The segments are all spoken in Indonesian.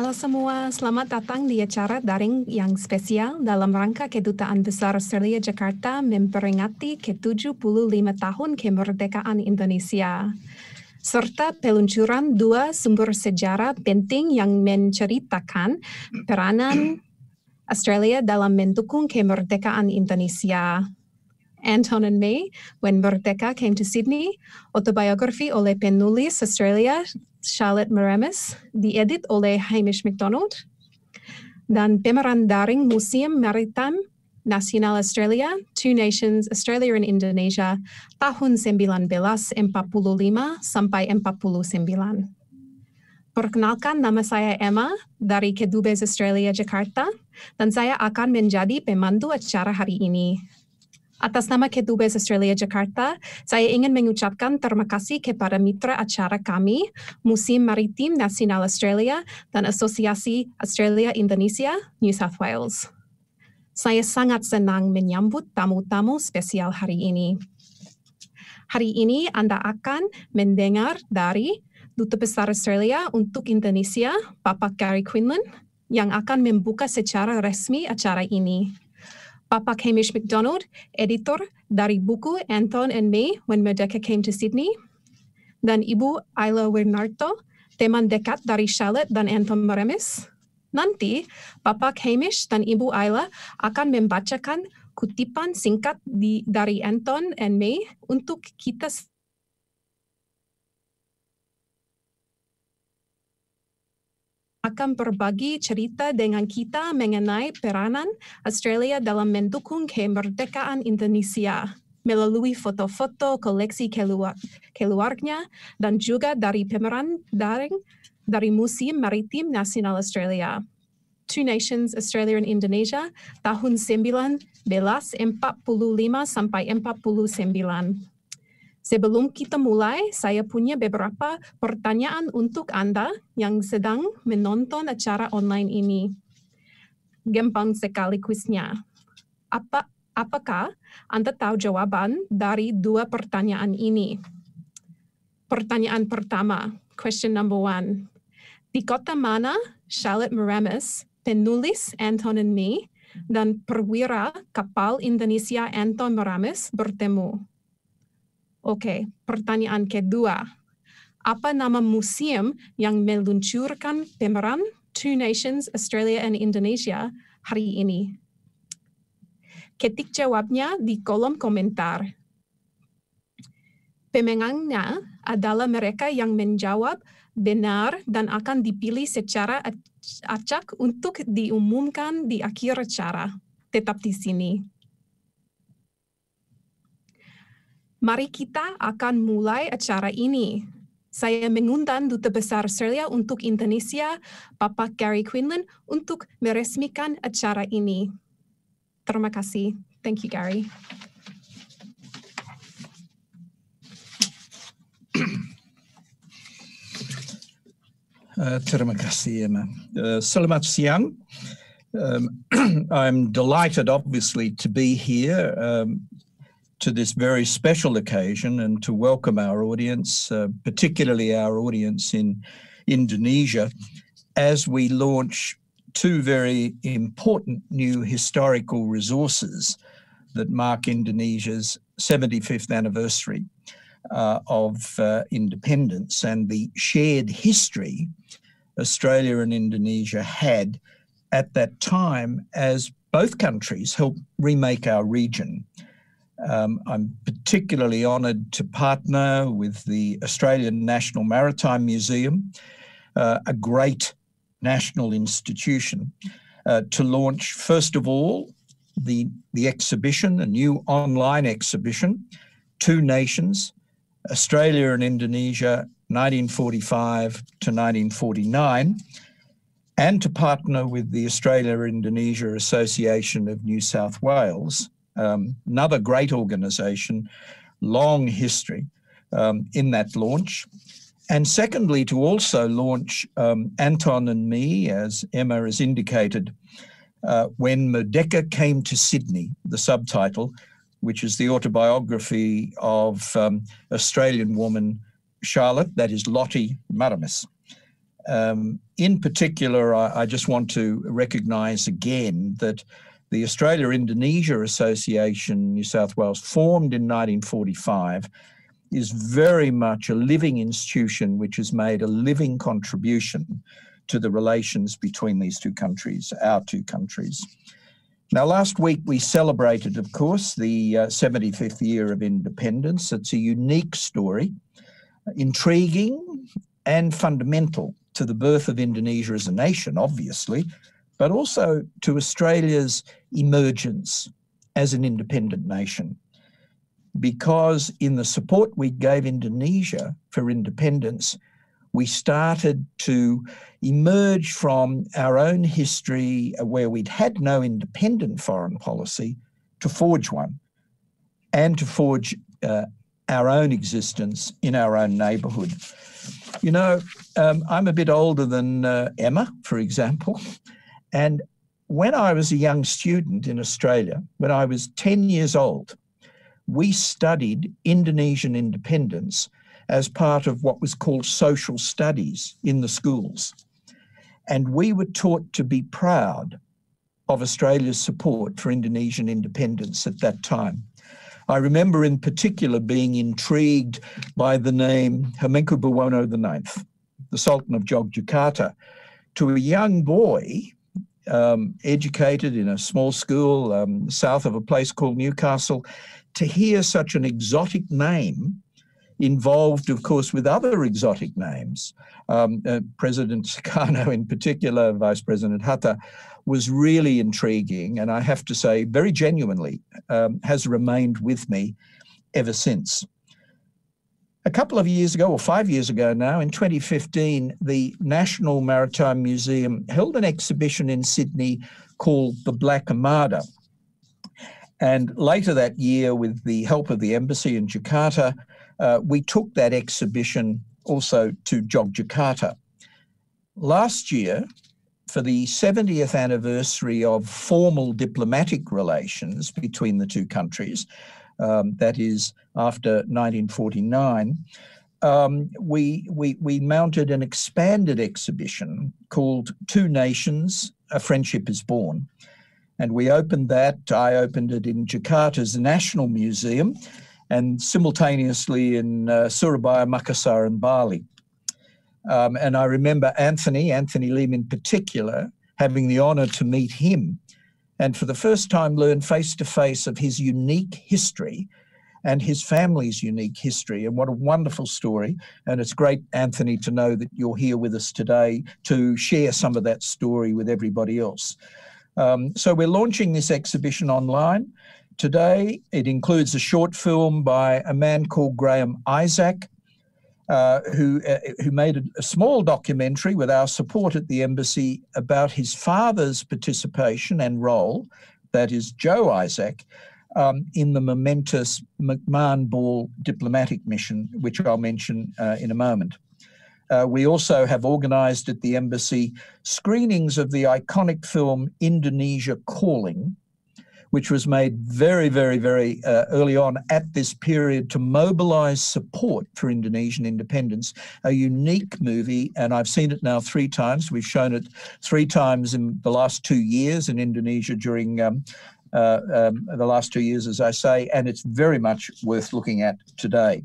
Halo semua, selamat datang di acara daring yang spesial dalam rangka Kedutaan Besar Australia Jakarta memperingati ke-75 tahun kemerdekaan Indonesia serta peluncuran dua sumber sejarah penting yang menceritakan peranan Australia dalam mendukung kemerdekaan Indonesia. Anton and Me, When Merdeka Came to Sydney, Autobiography Ole Penulis, Australia, Charlotte Moremis, the edit Ole Hamish McDonald, dan pemeran daring Museum Maritime Nasional Australia, Two Nations, Australia and Indonesia, tahun 1945 sampai 49. Perkenalkan nama saya Emma dari Kedubes Australia Jakarta dan saya akan menjadi pemandu acara hari ini Atas nama Kedubes Australia Jakarta, saya ingin mengucapkan terima kasih kepada mitra acara kami, musim Maritim Nasional Australia dan Asosiasi Australia Indonesia New South Wales. Saya sangat senang menyambut tamu-tamu spesial hari ini. Hari ini Anda akan mendengar dari Duta Besar Australia untuk Indonesia, Bapak Gary Quinlan, yang akan membuka secara resmi acara ini. Papa Hamish McDonald, editor dari buku Anton and May, When Merdeka Came to Sydney, dan Ibu Ayla Wernarto, teman dekat dari Charlotte dan Anton Maremis. Nanti, Papa Hamish dan Ibu Ayla akan membacakan kutipan singkat di, dari Anton and May untuk kita akan berbagi cerita dengan kita mengenai peranan Australia dalam mendukung kemerdekaan Indonesia melalui foto-foto koleksi keluar, keluarnya dan juga dari pemeran daring dari Museum Maritim Nasional Australia. Two Nations Australia and Indonesia tahun 1945 sampai 49. Sebelum kita mulai, saya punya beberapa pertanyaan untuk Anda yang sedang menonton acara online ini. Gampang sekali kuisnya. Apa, apakah Anda tahu jawaban dari dua pertanyaan ini? Pertanyaan pertama, question number one. Di kota mana Charlotte Maramis, penulis Anton and Me, dan perwira kapal Indonesia Anton Maramis bertemu? Oke, pertanyaan kedua. Apa nama museum yang meluncurkan pemeran Two Nations Australia and Indonesia hari ini? Ketik jawabnya di kolom komentar. Pemenangnya adalah mereka yang menjawab benar dan akan dipilih secara acak untuk diumumkan di akhir acara. Tetap di sini. Mari kita akan mulai acara ini. Saya mengundang Duta Besar Australia untuk Indonesia, Bapak Gary Quinlan, untuk meresmikan acara ini. Terima kasih. Thank you, Gary. Uh, terima kasih, Emma. Uh, selamat siang. Um, I'm delighted, obviously, to be here. Um, to this very special occasion and to welcome our audience, uh, particularly our audience in Indonesia, as we launch two very important new historical resources that mark Indonesia's 75th anniversary uh, of uh, independence and the shared history Australia and Indonesia had at that time as both countries helped remake our region. Um, I'm particularly honoured to partner with the Australian National Maritime Museum, uh, a great national institution, uh, to launch, first of all, the, the exhibition, a new online exhibition, Two Nations, Australia and Indonesia, 1945 to 1949, and to partner with the Australia Indonesia Association of New South Wales um, another great organization, long history um, in that launch. And secondly, to also launch um, Anton and me, as Emma has indicated, uh, when Merdeka came to Sydney, the subtitle, which is the autobiography of um, Australian woman Charlotte, that is Lottie Maramis. Um, in particular, I, I, just want to recognize again that the Australia Indonesia Association New South Wales, formed in 1945, is very much a living institution which has made a living contribution to the relations between these two countries, our two countries. Now, last week we celebrated, of course, the uh, 75th year of independence. It's a unique story, intriguing and fundamental to the birth of Indonesia as a nation, obviously, but also to Australia's emergence as an independent nation. Because in the support we gave Indonesia for independence, we started to emerge from our own history where we'd had no independent foreign policy to forge one and to forge uh, our own existence in our own neighborhood. You know, um, I'm a bit older than uh, Emma, for example. And when I was a young student in Australia, when I was 10 years old, we studied Indonesian independence as part of what was called social studies in the schools. And we were taught to be proud of Australia's support for Indonesian independence at that time. I remember in particular being intrigued by the name Hamengkubuwono IX, the Sultan of Yogyakarta. To a young boy, um, educated in a small school um, south of a place called Newcastle, to hear such an exotic name involved, of course, with other exotic names. Um, uh, President Sukarno, in particular, Vice President Hatta, was really intriguing, and I have to say, very genuinely, um, has remained with me ever since. A couple of years ago, or five years ago now, in 2015, the National Maritime Museum held an exhibition in Sydney called The Black Armada. And later that year, with the help of the embassy in Jakarta, uh, we took that exhibition also to Jogjakarta. Last year, for the 70th anniversary of formal diplomatic relations between the two countries, um, that is after 1949, um, we, we, we mounted an expanded exhibition called Two Nations A Friendship is Born. And we opened that, I opened it in Jakarta's National Museum and simultaneously in uh, Surabaya, Makassar, and Bali. Um, and I remember Anthony, Anthony Lim in particular, having the honor to meet him and for the first time learn face to face of his unique history and his family's unique history. And what a wonderful story. And it's great, Anthony, to know that you're here with us today to share some of that story with everybody else. Um, so we're launching this exhibition online today. It includes a short film by a man called Graham Isaac uh, who, uh, who made a, a, small documentary with our support at the embassy about his father's participation and role, that is, Joe Isaac, um, in the momentous McMahon Ball diplomatic mission, which I'll mention uh, in a moment. Uh, we also have organized at the embassy screenings of the iconic film Indonesia Calling, which was made very, very, very uh, early on at this period to mobilize support for Indonesian independence. A unique movie, and I've seen it now three times. We've shown it three times in the last two years in Indonesia during. Um, uh, um, the last two years, as I say, and it's very much worth looking at today.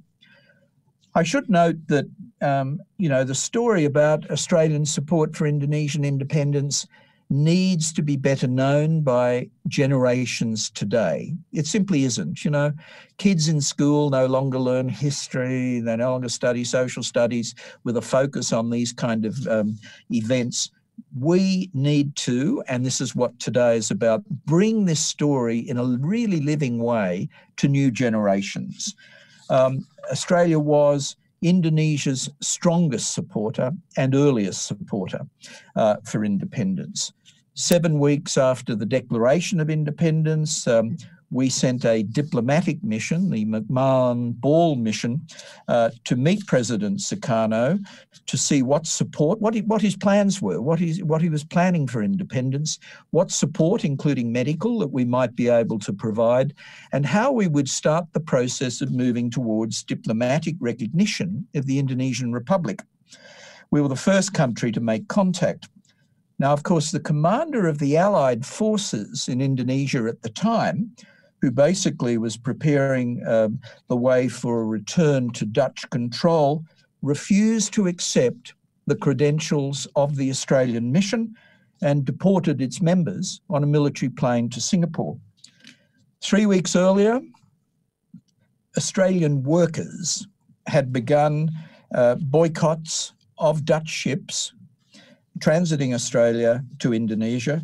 I should note that um, you know the story about Australian support for Indonesian independence needs to be better known by generations today. It simply isn't. You know, kids in school no longer learn history, they no longer study social studies with a focus on these kind of um, events. We need to, and this is what today is about, bring this story in a really living way to new generations. Um, Australia was Indonesia's strongest supporter and earliest supporter uh, for independence. Seven weeks after the Declaration of Independence, um, we sent a diplomatic mission, the McMahon Ball mission, uh, to meet President Sukarno to see what support, what, he, what his plans were, what, his, what he was planning for independence, what support, including medical, that we might be able to provide, and how we would start the process of moving towards diplomatic recognition of the Indonesian Republic. We were the first country to make contact. Now, of course, the commander of the Allied forces in Indonesia at the time who basically was preparing um, the way for a return to Dutch control, refused to accept the credentials of the Australian mission and deported its members on a military plane to Singapore. Three weeks earlier, Australian workers had begun uh, boycotts of Dutch ships transiting Australia to Indonesia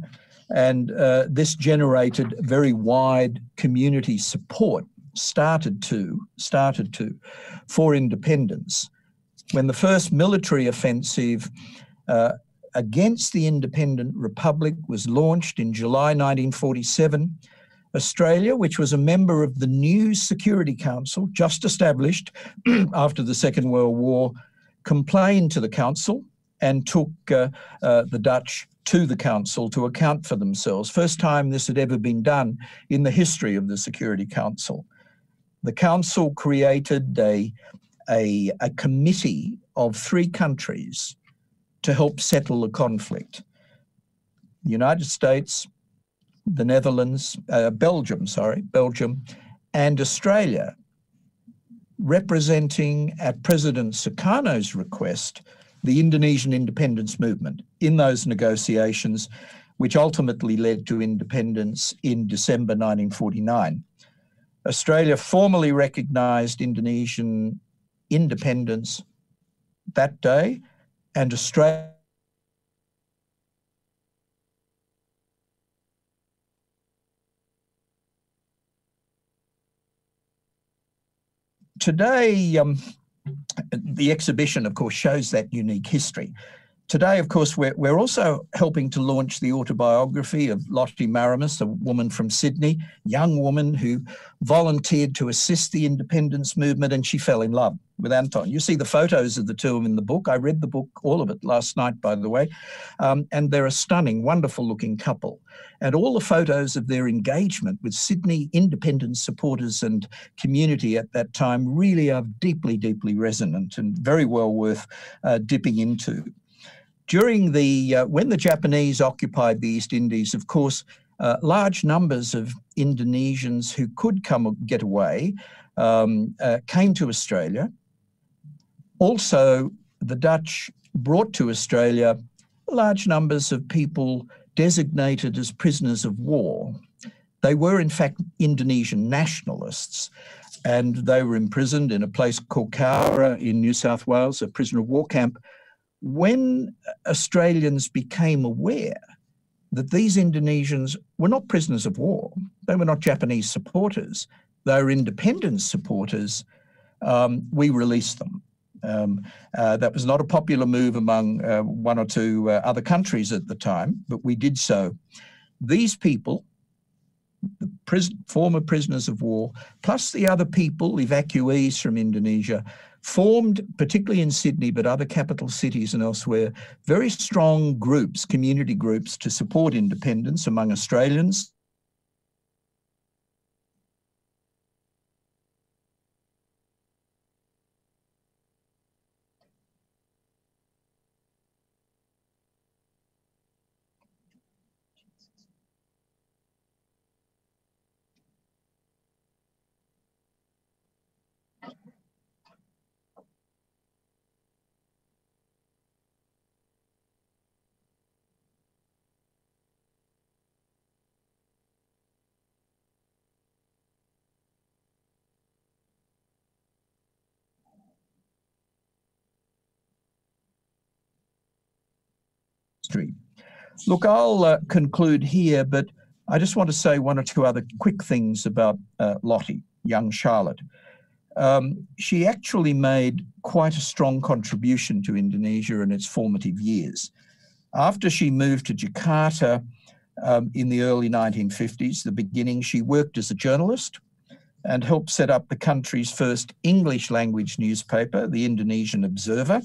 and uh, this generated very wide community support, started to, started to, for independence. When the first military offensive uh, against the independent republic was launched in July 1947, Australia, which was a member of the new Security Council, just established after the Second World War, complained to the Council and took uh, uh, the Dutch to the Council to account for themselves. First time this had ever been done in the history of the Security Council. The Council created a, a, a committee of three countries to help settle the conflict the United States, the Netherlands, uh, Belgium, sorry, Belgium, and Australia, representing at President Sukarno's request the Indonesian independence movement in those negotiations, which ultimately led to independence in December 1949. Australia formally recognised Indonesian independence that day, and Australia. Today, um, the exhibition, of course, shows that unique history. Today, of course, we're, we're also helping to launch the autobiography of Lottie Maramus, a woman from Sydney, young woman who volunteered to assist the independence movement and she fell in love with Anton. You see the photos of the two of them in the book. I read the book, all of it, last night, by the way. Um, and they're a stunning, wonderful looking couple. And all the photos of their engagement with Sydney independence supporters and community at that time really are deeply, deeply resonant and very well worth uh, dipping into during the uh, when the Japanese occupied the East Indies, of course, uh, large numbers of Indonesians who could come get away um, uh, came to Australia. Also, the Dutch brought to Australia large numbers of people designated as prisoners of war. They were, in fact, Indonesian nationalists, and they were imprisoned in a place called Kara in New South Wales, a prisoner of war camp when Australians became aware that these Indonesians were not prisoners of war, they were not Japanese supporters, they were independence supporters, um, we released them. Um, uh, that was not a popular move among uh, one or two uh, other countries at the time, but we did so. These people, the prison, former prisoners of war, plus the other people, evacuees from Indonesia, formed, particularly in Sydney, but other capital cities and elsewhere, very strong groups, community groups to support independence among Australians, Look, I'll uh, conclude here, but I just want to say one or two other quick things about uh, Lottie, young Charlotte. Um, she actually made quite a strong contribution to Indonesia in its formative years. After she moved to Jakarta um, in the early 1950s, the beginning, she worked as a journalist and helped set up the country's first English language newspaper, the Indonesian Observer,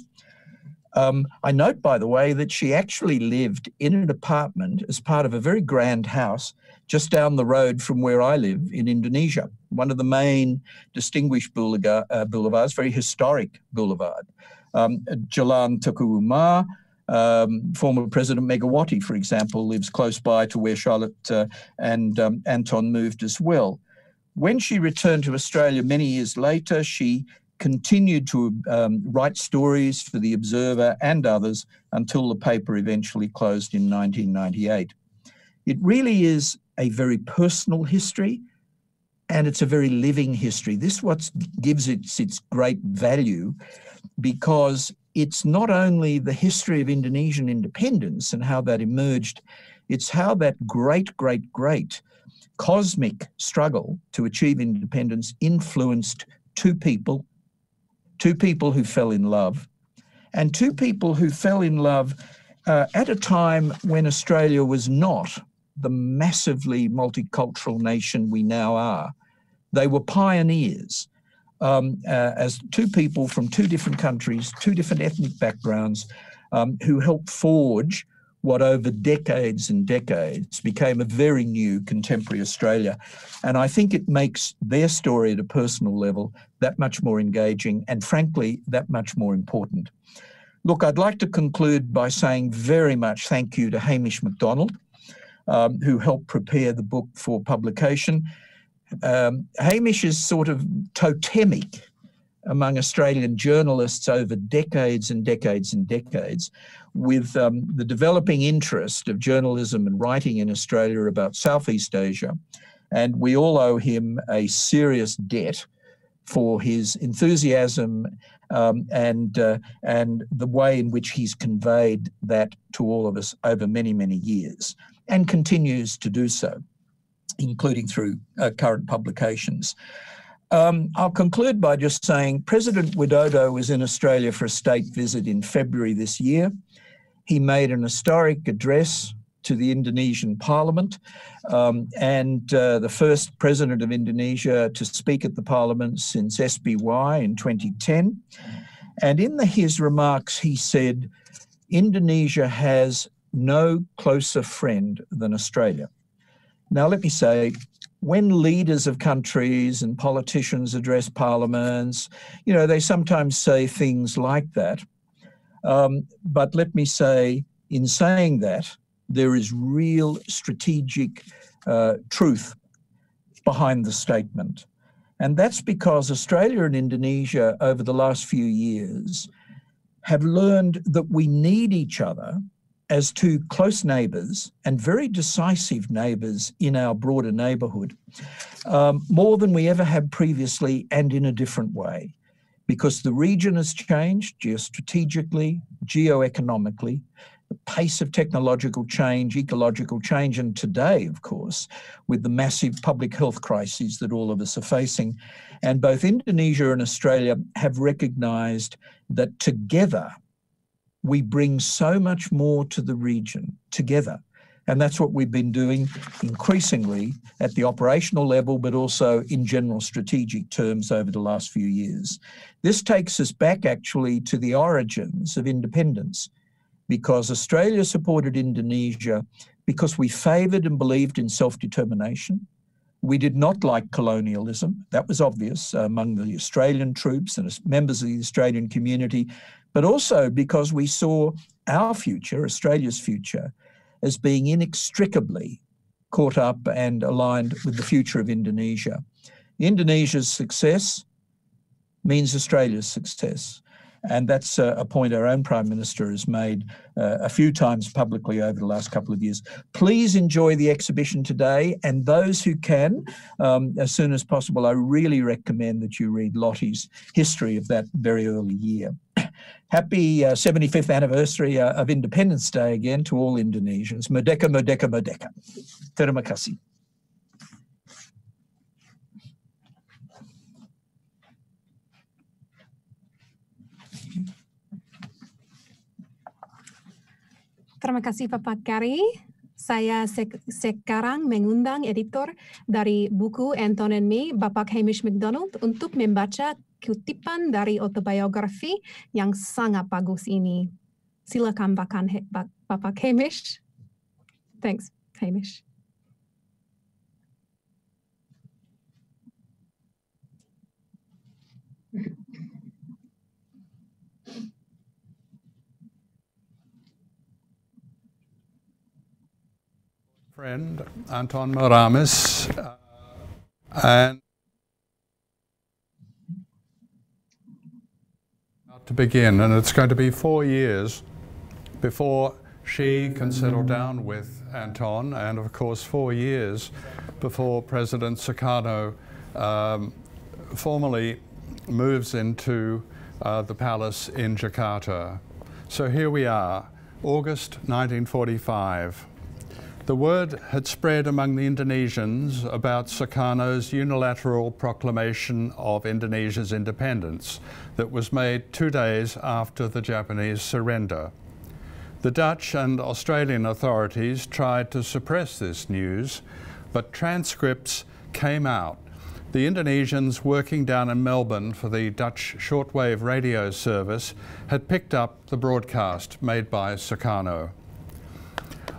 um, I note, by the way, that she actually lived in an apartment as part of a very grand house just down the road from where I live in Indonesia, one of the main distinguished uh, boulevards, very historic boulevard. Um, Jalan Tuku Umar, um, former President Megawati, for example, lives close by to where Charlotte uh, and um, Anton moved as well. When she returned to Australia many years later, she continued to um, write stories for The Observer and others until the paper eventually closed in 1998. It really is a very personal history and it's a very living history. This what gives it its great value because it's not only the history of Indonesian independence and how that emerged, it's how that great, great, great cosmic struggle to achieve independence influenced two people two people who fell in love, and two people who fell in love uh, at a time when Australia was not the massively multicultural nation we now are. They were pioneers um, uh, as two people from two different countries, two different ethnic backgrounds, um, who helped forge what over decades and decades became a very new contemporary Australia. And I think it makes their story at a personal level that much more engaging and, frankly, that much more important. Look, I'd like to conclude by saying very much thank you to Hamish MacDonald, um, who helped prepare the book for publication. Um, Hamish is sort of totemic among Australian journalists over decades and decades and decades with um, the developing interest of journalism and writing in Australia about Southeast Asia. And we all owe him a serious debt for his enthusiasm um, and, uh, and the way in which he's conveyed that to all of us over many, many years and continues to do so, including through uh, current publications. Um, I'll conclude by just saying President Widodo was in Australia for a state visit in February this year. He made an historic address to the Indonesian parliament um, and uh, the first president of Indonesia to speak at the parliament since SBY in 2010. And in the, his remarks, he said, Indonesia has no closer friend than Australia. Now, let me say, when leaders of countries and politicians address parliaments, you know, they sometimes say things like that. Um, but let me say, in saying that, there is real strategic uh, truth behind the statement. And that's because Australia and Indonesia over the last few years have learned that we need each other as two close neighbours and very decisive neighbours in our broader neighbourhood, um, more than we ever had previously and in a different way because the region has changed geostrategically, geoeconomically, the pace of technological change, ecological change, and today, of course, with the massive public health crises that all of us are facing. And both Indonesia and Australia have recognized that together we bring so much more to the region together. And that's what we've been doing increasingly at the operational level, but also in general strategic terms over the last few years. This takes us back actually to the origins of independence because Australia supported Indonesia because we favoured and believed in self determination. We did not like colonialism. That was obvious uh, among the Australian troops and members of the Australian community, but also because we saw our future, Australia's future, as being inextricably caught up and aligned with the future of Indonesia. Indonesia's success means Australia's success. And that's a, a point our own Prime Minister has made uh, a few times publicly over the last couple of years. Please enjoy the exhibition today, and those who can, um, as soon as possible, I really recommend that you read Lottie's history of that very early year. happy uh, 75th anniversary uh, of Independence Day again to all Indonesians. Merdeka, merdeka, merdeka. Terima kasih. Terima kasih Bapak Kari. Saya sek sekarang mengundang editor dari buku Anton and Me, Bapak Hamish McDonald, untuk membaca kutipan dari autobiografi yang sangat bagus ini. Silakan Bakan, Bapak Hamish. Thanks, Hamish. friend Anton Maramis uh, and to begin, and it's going to be four years before she can settle down with Anton, and of course, four years before President Sukarno um, formally moves into uh, the palace in Jakarta. So here we are, August 1945. The word had spread among the Indonesians about Sukarno's unilateral proclamation of Indonesia's independence that was made two days after the Japanese surrender. The Dutch and Australian authorities tried to suppress this news, but transcripts came out. The Indonesians working down in Melbourne for the Dutch shortwave radio service had picked up the broadcast made by Sukarno.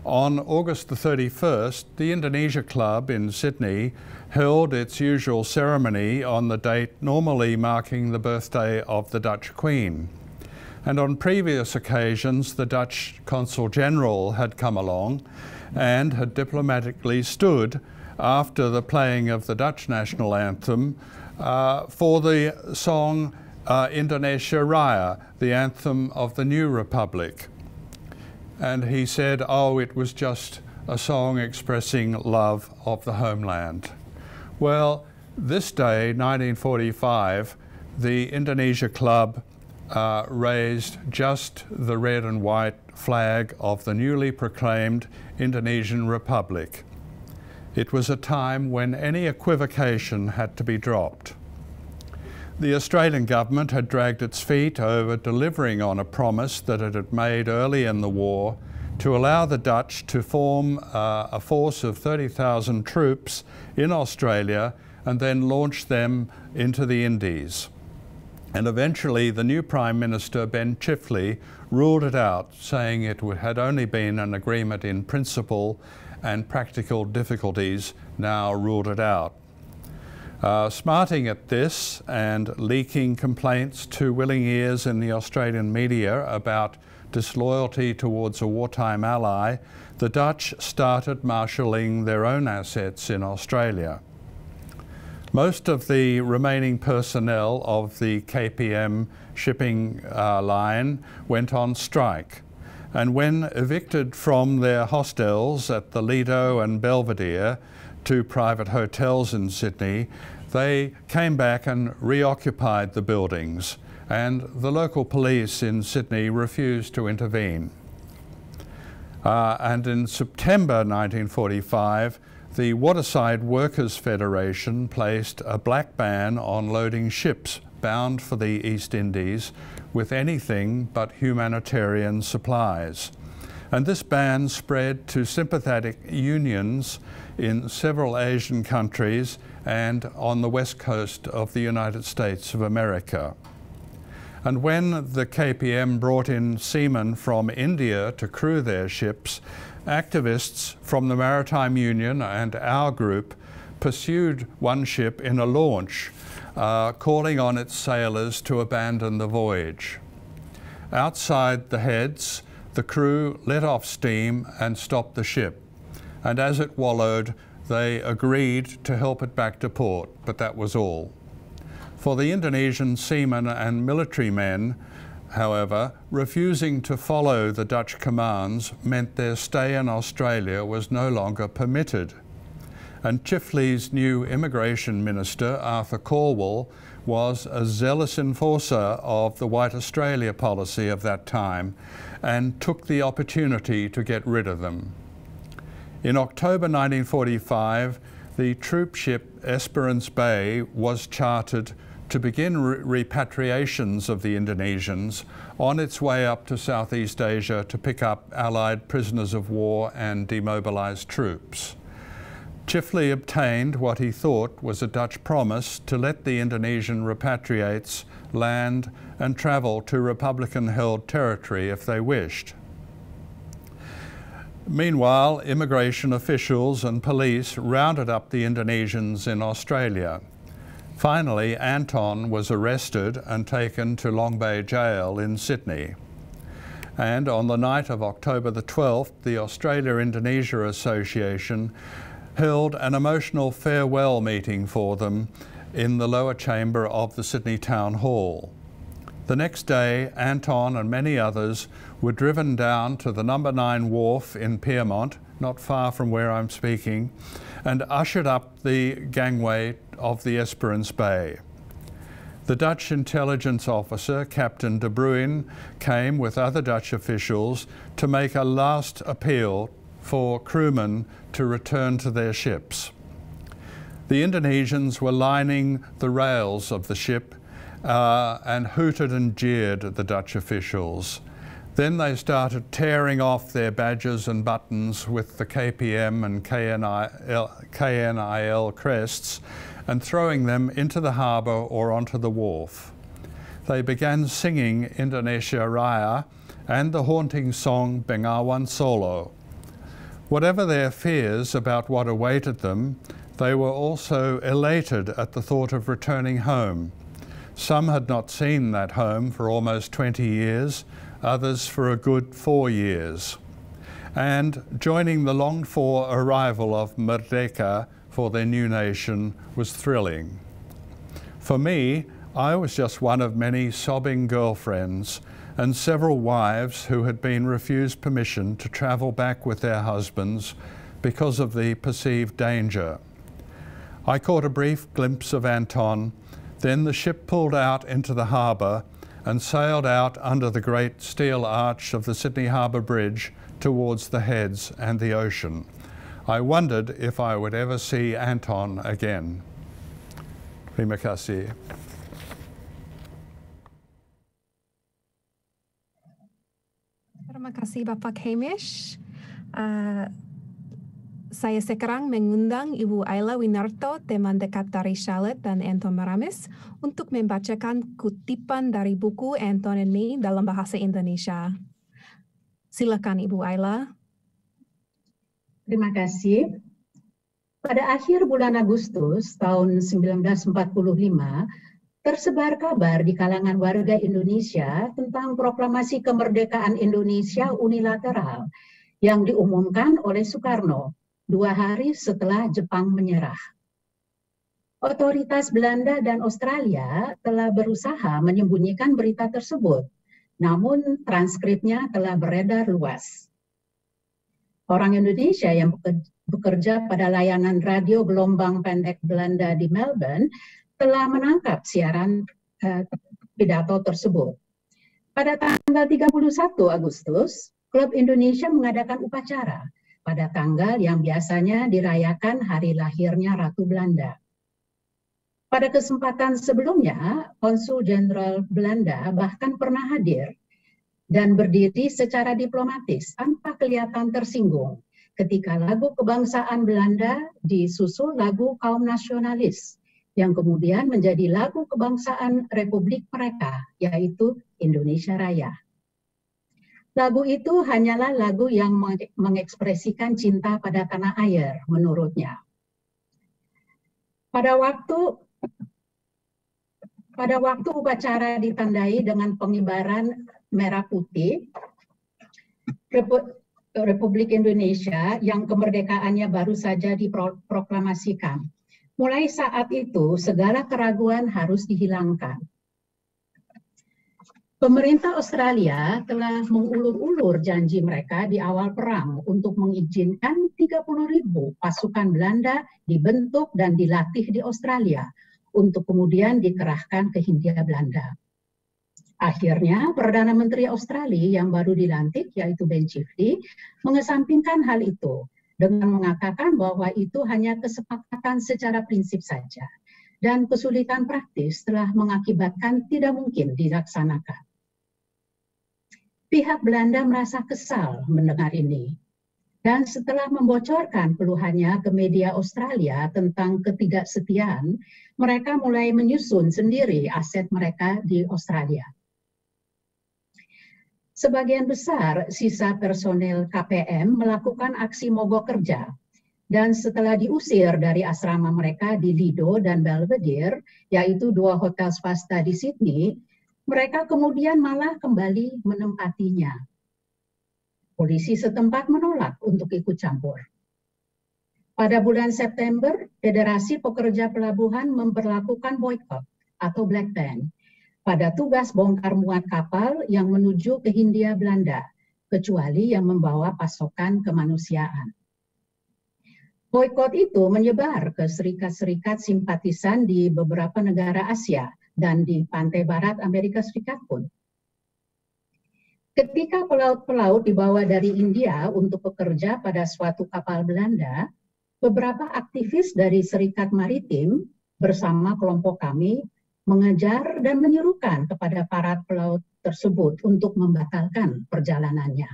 On August the 31st, the Indonesia Club in Sydney held its usual ceremony on the date normally marking the birthday of the Dutch Queen. And on previous occasions, the Dutch Consul General had come along and had diplomatically stood after the playing of the Dutch national anthem uh, for the song uh, Indonesia Raya, the anthem of the new republic and he said, oh, it was just a song expressing love of the homeland. Well, this day, 1945, the Indonesia Club uh, raised just the red and white flag of the newly proclaimed Indonesian Republic. It was a time when any equivocation had to be dropped. The Australian government had dragged its feet over delivering on a promise that it had made early in the war to allow the Dutch to form uh, a force of 30,000 troops in Australia and then launch them into the Indies. And eventually the new Prime Minister, Ben Chifley, ruled it out, saying it had only been an agreement in principle and practical difficulties now ruled it out. Uh, smarting at this and leaking complaints to willing ears in the Australian media about disloyalty towards a wartime ally, the Dutch started marshalling their own assets in Australia. Most of the remaining personnel of the KPM shipping uh, line went on strike, and when evicted from their hostels at the Lido and Belvedere, two private hotels in Sydney, they came back and reoccupied the buildings, and the local police in Sydney refused to intervene. Uh, and in September 1945, the Waterside Workers' Federation placed a black ban on loading ships bound for the East Indies with anything but humanitarian supplies. And this ban spread to sympathetic unions in several Asian countries and on the west coast of the United States of America. And when the KPM brought in seamen from India to crew their ships, activists from the Maritime Union and our group pursued one ship in a launch, uh, calling on its sailors to abandon the voyage. Outside the heads, the crew let off steam and stopped the ship, and as it wallowed, they agreed to help it back to port, but that was all. For the Indonesian seamen and military men, however, refusing to follow the Dutch commands meant their stay in Australia was no longer permitted. And Chifley's new immigration minister, Arthur Corwell, was a zealous enforcer of the White Australia policy of that time and took the opportunity to get rid of them. In October 1945, the troop ship Esperance Bay was chartered to begin re repatriations of the Indonesians on its way up to Southeast Asia to pick up Allied prisoners of war and demobilized troops. Chifley obtained what he thought was a Dutch promise to let the Indonesian repatriates land and travel to Republican-held territory if they wished. Meanwhile, immigration officials and police rounded up the Indonesians in Australia. Finally, Anton was arrested and taken to Long Bay Jail in Sydney. And on the night of October the 12th, the Australia-Indonesia Association held an emotional farewell meeting for them in the lower chamber of the Sydney Town Hall. The next day, Anton and many others were driven down to the number nine wharf in Piermont, not far from where I'm speaking, and ushered up the gangway of the Esperance Bay. The Dutch intelligence officer, Captain de Bruin, came with other Dutch officials to make a last appeal for crewmen to return to their ships. The Indonesians were lining the rails of the ship uh, and hooted and jeered at the Dutch officials. Then they started tearing off their badges and buttons with the KPM and KNIL, KNIL crests and throwing them into the harbour or onto the wharf. They began singing Indonesia Raya and the haunting song Bengawan Solo, Whatever their fears about what awaited them, they were also elated at the thought of returning home. Some had not seen that home for almost 20 years, others for a good four years. And joining the longed for arrival of Merdeka for their new nation was thrilling. For me, I was just one of many sobbing girlfriends and several wives who had been refused permission to travel back with their husbands because of the perceived danger. I caught a brief glimpse of Anton, then the ship pulled out into the harbour and sailed out under the great steel arch of the Sydney Harbour Bridge towards the heads and the ocean. I wondered if I would ever see Anton again. Prima Cassie. Terima kasih Bapak Hamish. Uh, saya sekarang mengundang Ibu Ayla Winarto, teman dekat dari Charlotte dan Anton Maramis, untuk membacakan kutipan dari buku Anton and Me dalam bahasa Indonesia. Silakan Ibu Ayla. Terima kasih. Pada akhir bulan Agustus tahun 1945, Tersebar kabar di kalangan warga Indonesia tentang proklamasi kemerdekaan Indonesia unilateral yang diumumkan oleh Soekarno dua hari setelah Jepang menyerah. Otoritas Belanda dan Australia telah berusaha menyembunyikan berita tersebut, namun transkripnya telah beredar luas. Orang Indonesia yang bekerja pada layanan radio gelombang pendek Belanda di Melbourne telah menangkap siaran uh, pidato tersebut. Pada tanggal 31 Agustus, Klub Indonesia mengadakan upacara pada tanggal yang biasanya dirayakan hari lahirnya Ratu Belanda. Pada kesempatan sebelumnya, Konsul Jenderal Belanda bahkan pernah hadir dan berdiri secara diplomatis tanpa kelihatan tersinggung ketika lagu kebangsaan Belanda disusul lagu kaum nasionalis yang kemudian menjadi lagu kebangsaan Republik mereka, yaitu Indonesia Raya. Lagu itu hanyalah lagu yang mengekspresikan cinta pada tanah air, menurutnya. Pada waktu pada waktu upacara ditandai dengan pengibaran merah putih, Republik Indonesia yang kemerdekaannya baru saja diproklamasikan. Mulai saat itu, segala keraguan harus dihilangkan. Pemerintah Australia telah mengulur-ulur janji mereka di awal perang untuk mengizinkan 30 ribu pasukan Belanda dibentuk dan dilatih di Australia untuk kemudian dikerahkan ke Hindia Belanda. Akhirnya, Perdana Menteri Australia yang baru dilantik, yaitu Ben Chifley, mengesampingkan hal itu dengan mengatakan bahwa itu hanya kesepakatan secara prinsip saja dan kesulitan praktis telah mengakibatkan tidak mungkin dilaksanakan. Pihak Belanda merasa kesal mendengar ini dan setelah membocorkan keluhannya ke media Australia tentang ketidaksetiaan, mereka mulai menyusun sendiri aset mereka di Australia. Sebagian besar sisa personel KPM melakukan aksi mogok kerja dan setelah diusir dari asrama mereka di Lido dan Belvedere, yaitu dua hotel swasta di Sydney, mereka kemudian malah kembali menempatinya. Polisi setempat menolak untuk ikut campur. Pada bulan September, Federasi Pekerja Pelabuhan memperlakukan boykot atau black ban pada tugas bongkar muat kapal yang menuju ke Hindia Belanda, kecuali yang membawa pasokan kemanusiaan. Boykot itu menyebar ke serikat-serikat simpatisan di beberapa negara Asia dan di pantai barat Amerika Serikat pun. Ketika pelaut-pelaut dibawa dari India untuk bekerja pada suatu kapal Belanda, beberapa aktivis dari Serikat Maritim bersama kelompok kami mengajar dan menyerukan kepada para pelaut tersebut untuk membatalkan perjalanannya.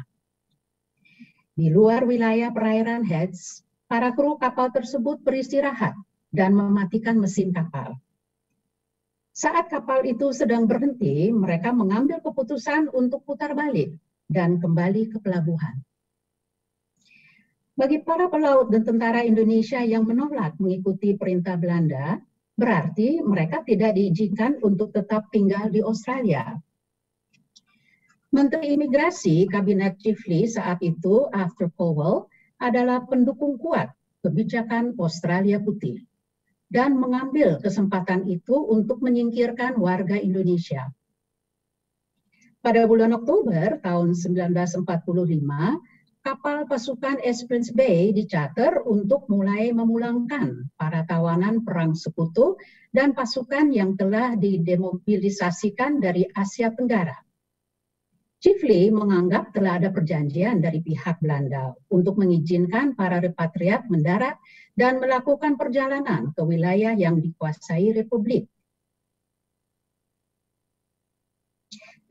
Di luar wilayah perairan Heads, para kru kapal tersebut beristirahat dan mematikan mesin kapal. Saat kapal itu sedang berhenti, mereka mengambil keputusan untuk putar balik dan kembali ke pelabuhan. Bagi para pelaut dan tentara Indonesia yang menolak mengikuti perintah Belanda, berarti mereka tidak diizinkan untuk tetap tinggal di Australia. Menteri Imigrasi Kabinet Chifley saat itu, after Powell, adalah pendukung kuat kebijakan Australia Putih dan mengambil kesempatan itu untuk menyingkirkan warga Indonesia. Pada bulan Oktober tahun 1945, kapal pasukan Esperance Bay dicater untuk mulai memulangkan para tawanan perang sekutu dan pasukan yang telah didemobilisasikan dari Asia Tenggara. Chifley menganggap telah ada perjanjian dari pihak Belanda untuk mengizinkan para repatriat mendarat dan melakukan perjalanan ke wilayah yang dikuasai Republik.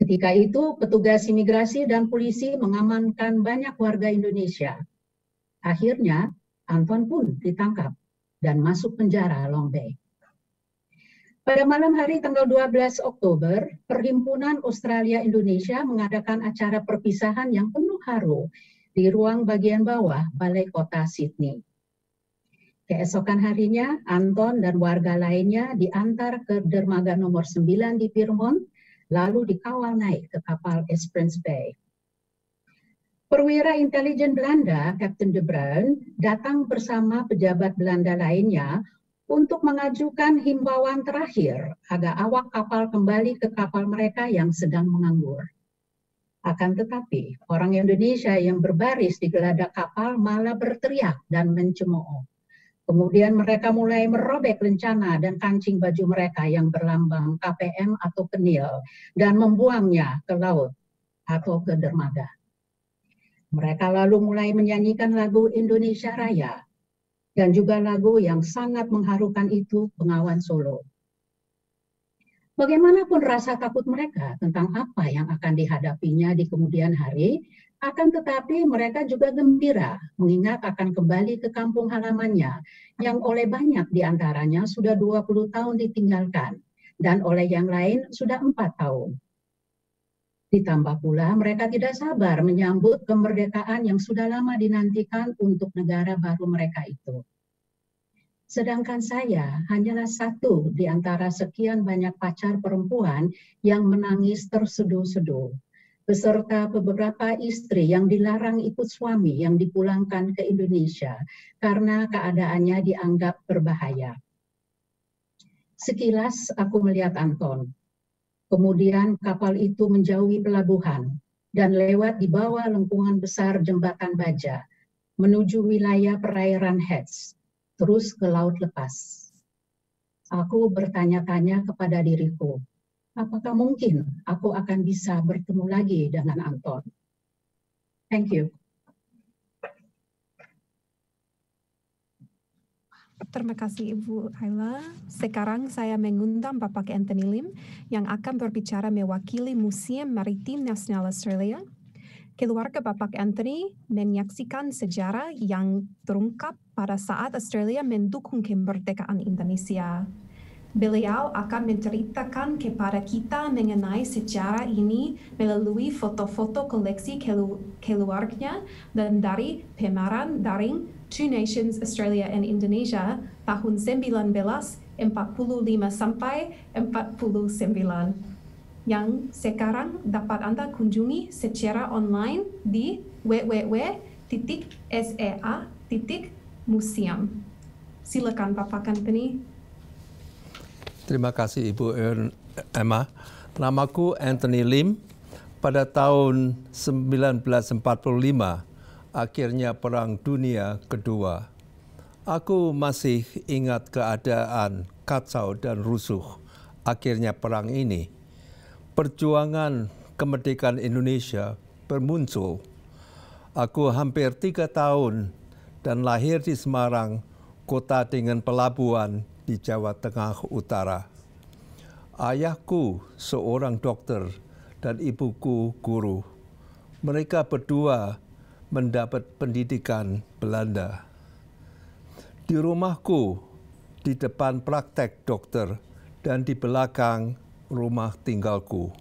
Ketika itu, petugas imigrasi dan polisi mengamankan banyak warga Indonesia. Akhirnya, Anton pun ditangkap dan masuk penjara Long Bay. Pada malam hari tanggal 12 Oktober, Perhimpunan Australia Indonesia mengadakan acara perpisahan yang penuh haru di ruang bagian bawah Balai Kota Sydney. Keesokan harinya, Anton dan warga lainnya diantar ke dermaga nomor 9 di Piermont lalu dikawal naik ke kapal Esperance Bay. Perwira intelijen Belanda, Captain De Bruyne, datang bersama pejabat Belanda lainnya untuk mengajukan himbauan terakhir agar awak kapal kembali ke kapal mereka yang sedang menganggur. Akan tetapi, orang Indonesia yang berbaris di geladak kapal malah berteriak dan mencemooh. Kemudian mereka mulai merobek rencana dan kancing baju mereka yang berlambang KPM atau kenil dan membuangnya ke laut atau ke dermaga. Mereka lalu mulai menyanyikan lagu Indonesia Raya dan juga lagu yang sangat mengharukan itu Pengawan Solo. Bagaimanapun rasa takut mereka tentang apa yang akan dihadapinya di kemudian hari, akan tetapi mereka juga gembira mengingat akan kembali ke kampung halamannya yang oleh banyak di antaranya sudah 20 tahun ditinggalkan dan oleh yang lain sudah empat tahun. Ditambah pula mereka tidak sabar menyambut kemerdekaan yang sudah lama dinantikan untuk negara baru mereka itu. Sedangkan saya hanyalah satu di antara sekian banyak pacar perempuan yang menangis terseduh-seduh beserta beberapa istri yang dilarang ikut suami yang dipulangkan ke Indonesia karena keadaannya dianggap berbahaya. Sekilas aku melihat Anton. Kemudian kapal itu menjauhi pelabuhan dan lewat di bawah lengkungan besar jembatan baja menuju wilayah perairan Heads, terus ke laut lepas. Aku bertanya-tanya kepada diriku, apakah mungkin aku akan bisa bertemu lagi dengan Anton? Thank you. Terima kasih Ibu Ayla. Sekarang saya mengundang Bapak Anthony Lim yang akan berbicara mewakili Museum Maritim Nasional Australia. Keluarga Bapak Anthony menyaksikan sejarah yang terungkap pada saat Australia mendukung kemerdekaan Indonesia. Beliau akan menceritakan kepada kita mengenai sejarah ini melalui foto-foto koleksi kelu keluarnya dan dari pemaran daring Two Nations Australia and Indonesia tahun 1945 sampai 49 yang sekarang dapat Anda kunjungi secara online di www.sea.museum. Silakan Bapak Kanteni Terima kasih Ibu er-, Emma. Namaku Anthony Lim. Pada tahun 1945, akhirnya Perang Dunia Kedua. Aku masih ingat keadaan kacau dan rusuh akhirnya perang ini. Perjuangan kemerdekaan Indonesia bermuncul. Aku hampir tiga tahun dan lahir di Semarang, kota dengan pelabuhan di Jawa Tengah Utara. Ayahku seorang dokter dan ibuku guru. Mereka berdua mendapat pendidikan Belanda. Di rumahku, di depan praktek dokter dan di belakang rumah tinggalku.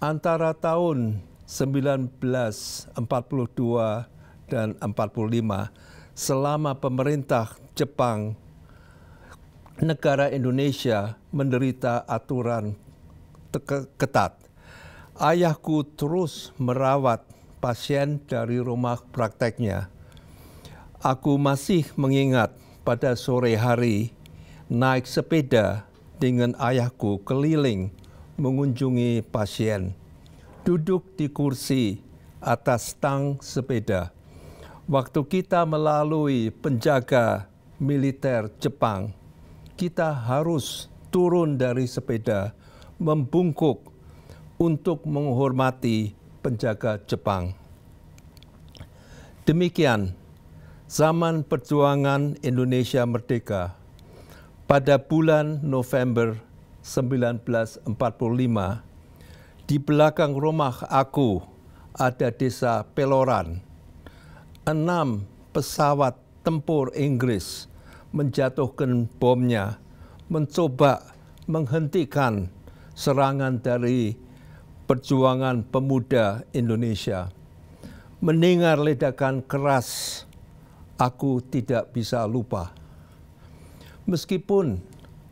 Antara tahun 1942 dan 45 selama pemerintah Jepang negara Indonesia menderita aturan ketat. Ayahku terus merawat pasien dari rumah prakteknya. Aku masih mengingat pada sore hari naik sepeda dengan ayahku keliling mengunjungi pasien. Duduk di kursi atas tang sepeda. Waktu kita melalui penjaga militer Jepang, kita harus turun dari sepeda, membungkuk untuk menghormati penjaga Jepang. Demikian zaman perjuangan Indonesia Merdeka pada bulan November 1945 di belakang rumah aku ada desa Peloran. Enam pesawat tempur Inggris menjatuhkan bomnya, mencoba menghentikan serangan dari perjuangan pemuda Indonesia. Mendengar ledakan keras, aku tidak bisa lupa. Meskipun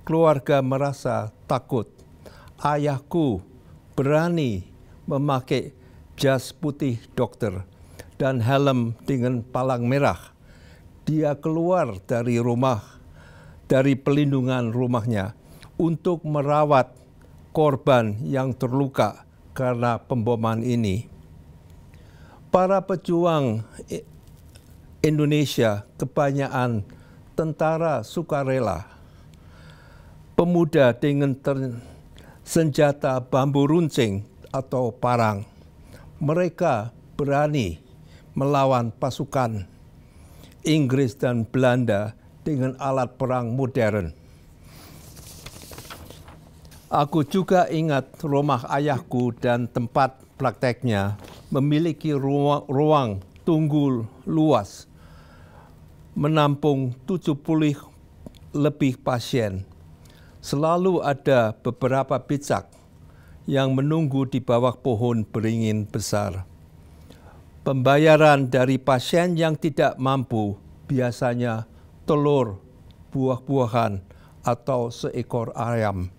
keluarga merasa takut, ayahku berani memakai jas putih dokter dan helm dengan palang merah dia keluar dari rumah, dari pelindungan rumahnya untuk merawat korban yang terluka karena pemboman ini. Para pejuang Indonesia kebanyakan tentara sukarela, pemuda dengan senjata bambu runcing atau parang. Mereka berani melawan pasukan Inggris dan Belanda dengan alat perang modern. Aku juga ingat rumah ayahku dan tempat prakteknya memiliki ruang, ruang tunggu luas menampung 70 lebih pasien. Selalu ada beberapa becak yang menunggu di bawah pohon beringin besar. Pembayaran dari pasien yang tidak mampu biasanya telur, buah-buahan, atau seekor ayam.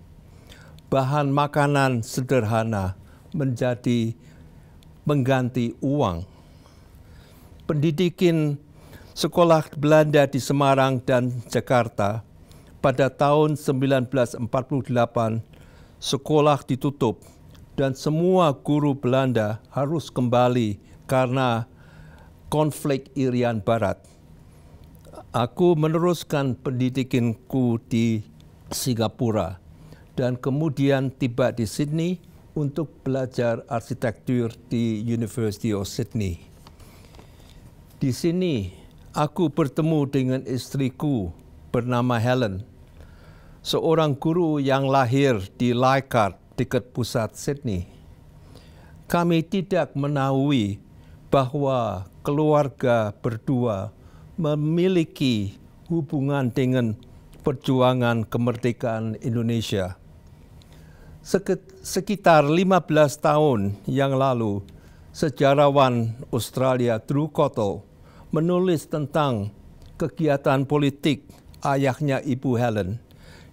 Bahan makanan sederhana menjadi mengganti uang. Pendidikan sekolah Belanda di Semarang dan Jakarta pada tahun 1948 sekolah ditutup dan semua guru Belanda harus kembali karena konflik Irian Barat, aku meneruskan pendidikanku di Singapura dan kemudian tiba di Sydney untuk belajar arsitektur di University of Sydney. Di sini, aku bertemu dengan istriku bernama Helen, seorang guru yang lahir di Leichardt, dekat pusat Sydney. Kami tidak menahui bahwa keluarga berdua memiliki hubungan dengan perjuangan kemerdekaan Indonesia. Sekitar 15 tahun yang lalu, sejarawan Australia Drew Cotto menulis tentang kegiatan politik ayahnya Ibu Helen.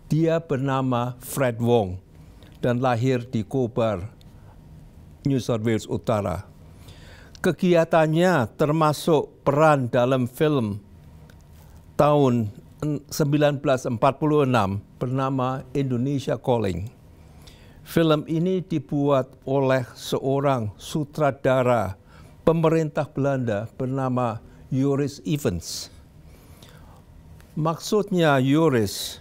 Dia bernama Fred Wong dan lahir di Kobar, New South Wales Utara kegiatannya termasuk peran dalam film tahun 1946 bernama Indonesia Calling. Film ini dibuat oleh seorang sutradara pemerintah Belanda bernama Joris Evans. Maksudnya Joris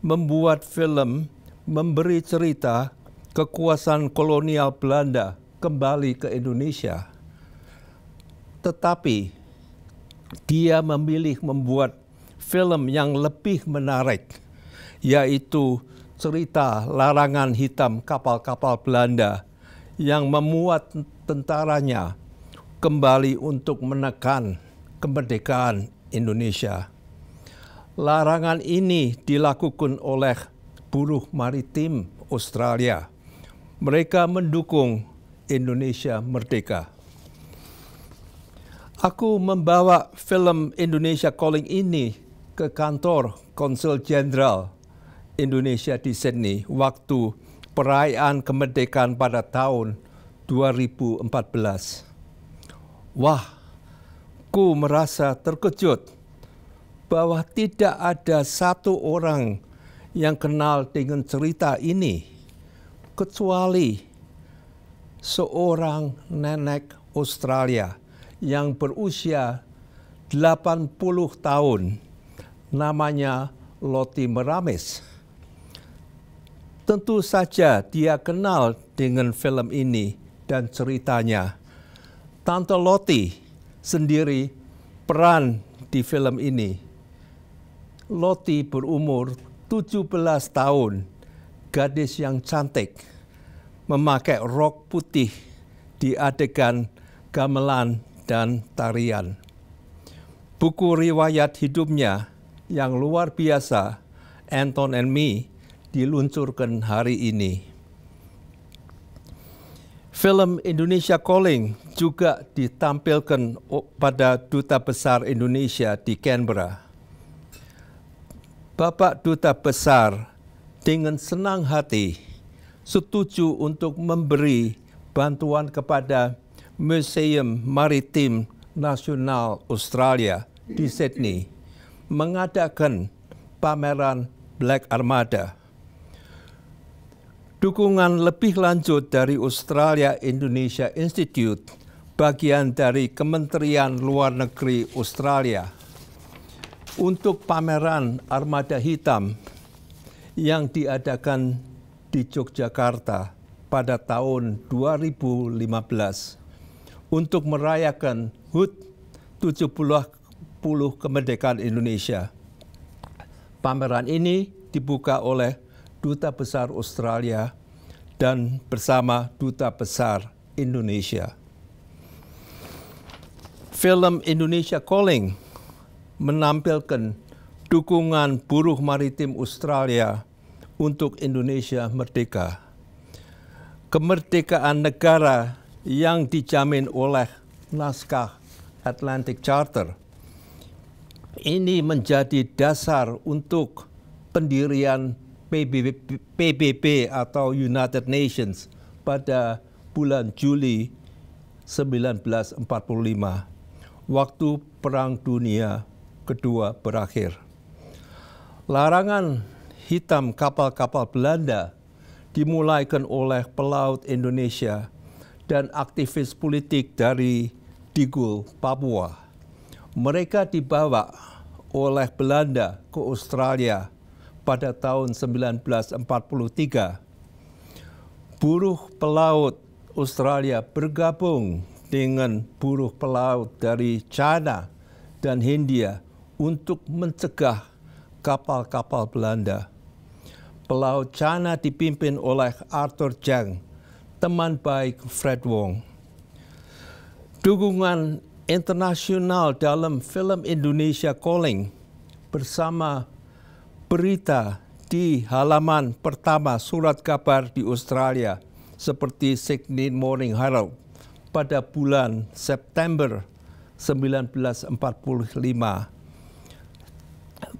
membuat film memberi cerita kekuasaan kolonial Belanda kembali ke Indonesia tetapi dia memilih membuat film yang lebih menarik, yaitu cerita larangan hitam kapal-kapal Belanda yang memuat tentaranya kembali untuk menekan kemerdekaan Indonesia. Larangan ini dilakukan oleh buruh maritim Australia. Mereka mendukung Indonesia merdeka. Aku membawa film Indonesia Calling ini ke kantor Konsul Jenderal Indonesia di Sydney waktu perayaan kemerdekaan pada tahun 2014. Wah, ku merasa terkejut bahwa tidak ada satu orang yang kenal dengan cerita ini kecuali seorang nenek Australia yang berusia 80 tahun. Namanya Loti Meramis. Tentu saja dia kenal dengan film ini dan ceritanya. Tante Loti sendiri peran di film ini. Loti berumur 17 tahun, gadis yang cantik, memakai rok putih di adegan gamelan dan tarian. Buku riwayat hidupnya yang luar biasa, Anton and Me, diluncurkan hari ini. Film Indonesia Calling juga ditampilkan pada Duta Besar Indonesia di Canberra. Bapak Duta Besar dengan senang hati setuju untuk memberi bantuan kepada Museum Maritim Nasional Australia di Sydney mengadakan pameran Black Armada. Dukungan lebih lanjut dari Australia Indonesia Institute bagian dari Kementerian Luar Negeri Australia untuk pameran armada hitam yang diadakan di Yogyakarta pada tahun 2015 untuk merayakan HUT 70 kemerdekaan Indonesia. Pameran ini dibuka oleh Duta Besar Australia dan bersama Duta Besar Indonesia. Film Indonesia Calling menampilkan dukungan buruh maritim Australia untuk Indonesia merdeka. Kemerdekaan negara yang dijamin oleh naskah Atlantic Charter ini menjadi dasar untuk pendirian PBB, PBB atau United Nations pada bulan Juli 1945 waktu Perang Dunia Kedua berakhir. Larangan hitam kapal-kapal Belanda dimulaikan oleh pelaut Indonesia dan aktivis politik dari Digul, Papua. Mereka dibawa oleh Belanda ke Australia pada tahun 1943. Buruh pelaut Australia bergabung dengan buruh pelaut dari China dan Hindia untuk mencegah kapal-kapal Belanda. Pelaut China dipimpin oleh Arthur Jang teman baik Fred Wong. Dukungan internasional dalam film Indonesia Calling bersama berita di halaman pertama surat kabar di Australia seperti Sydney Morning Herald pada bulan September 1945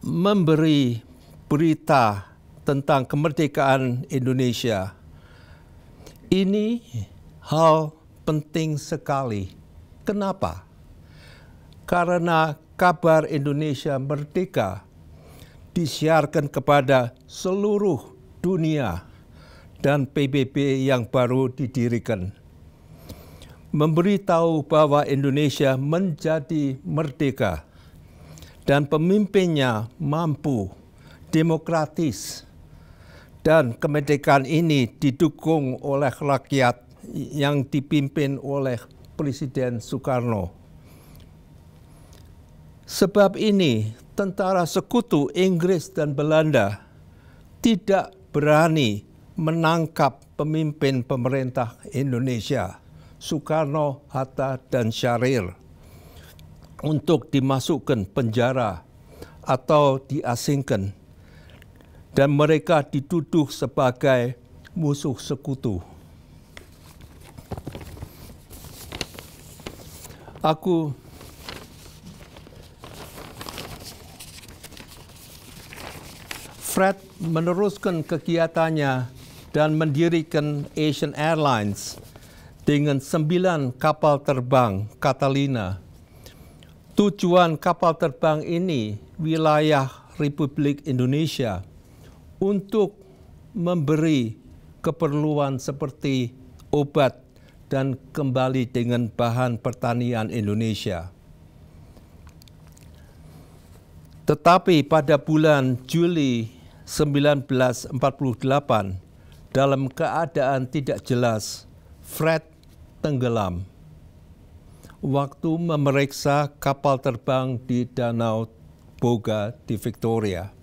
memberi berita tentang kemerdekaan Indonesia ini hal penting sekali. Kenapa? Karena kabar Indonesia merdeka disiarkan kepada seluruh dunia dan PBB yang baru didirikan. Memberitahu bahwa Indonesia menjadi merdeka dan pemimpinnya mampu, demokratis, dan kemerdekaan ini didukung oleh rakyat yang dipimpin oleh Presiden Soekarno. Sebab ini, tentara sekutu Inggris dan Belanda tidak berani menangkap pemimpin pemerintah Indonesia, Soekarno, Hatta, dan Syahrir, untuk dimasukkan penjara atau diasingkan dan mereka dituduh sebagai musuh sekutu. Aku Fred meneruskan kegiatannya dan mendirikan Asian Airlines dengan sembilan kapal terbang Catalina. Tujuan kapal terbang ini wilayah Republik Indonesia untuk memberi keperluan seperti obat dan kembali dengan bahan pertanian Indonesia. Tetapi pada bulan Juli 1948 dalam keadaan tidak jelas, Fred tenggelam. Waktu memeriksa kapal terbang di Danau Boga di Victoria.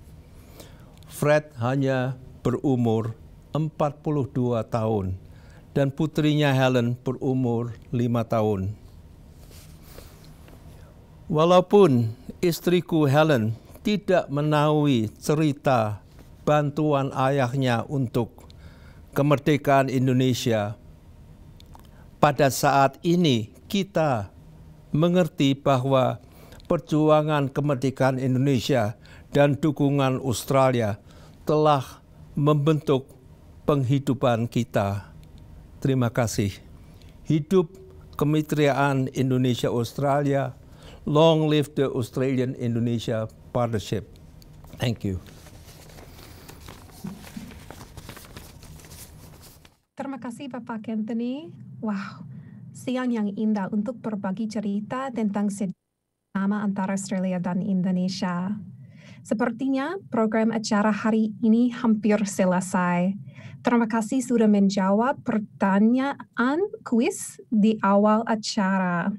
Fred hanya berumur 42 tahun dan putrinya Helen berumur 5 tahun. Walaupun istriku Helen tidak menaui cerita bantuan ayahnya untuk kemerdekaan Indonesia, pada saat ini kita mengerti bahwa perjuangan kemerdekaan Indonesia dan dukungan Australia telah membentuk penghidupan kita. Terima kasih. Hidup Kemitraan Indonesia Australia. Long live the Australian Indonesia Partnership. Thank you. Terima kasih Bapak Anthony. Wow, siang yang indah untuk berbagi cerita tentang sejarah antara Australia dan Indonesia. Sepertinya program acara hari ini hampir selesai. Terima kasih sudah menjawab pertanyaan kuis di awal acara.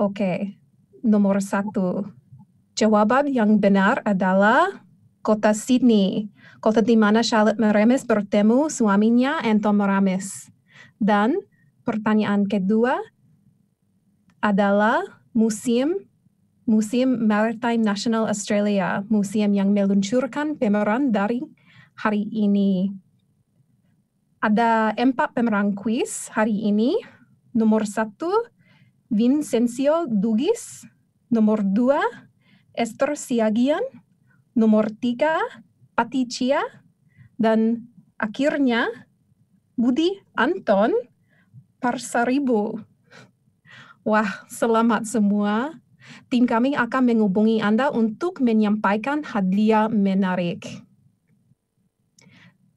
Oke, okay. nomor satu. Jawaban yang benar adalah kota Sydney, kota di mana Charlotte Meremes bertemu suaminya Anton Maramis. Dan pertanyaan kedua adalah musim Museum Maritime National Australia, museum yang meluncurkan pemeran dari hari ini. Ada empat pemeran kuis hari ini. Nomor satu, Vincenzo Dugis. Nomor dua, Esther Siagian. Nomor tiga, Pati Dan akhirnya, Budi Anton Parsaribu. Wah, selamat semua Tim kami akan menghubungi Anda untuk menyampaikan hadiah menarik.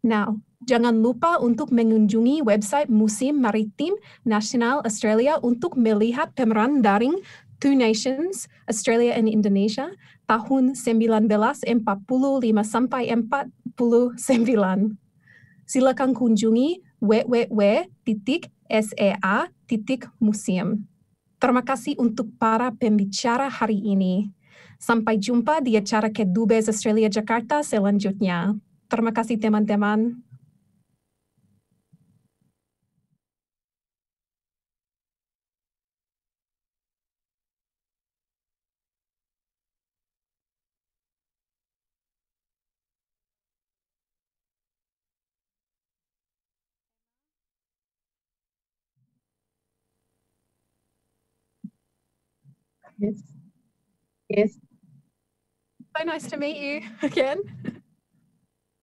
Now, jangan lupa untuk mengunjungi website Museum Maritim Nasional Australia untuk melihat pemeran daring Two Nations, Australia and Indonesia, tahun 1945 sampai 49. Silakan kunjungi www.sea.museum. Terima kasih untuk para pembicara hari ini. Sampai jumpa di acara Kedubes Australia Jakarta selanjutnya. Terima kasih teman-teman. Yes. Yes. So nice to meet you again.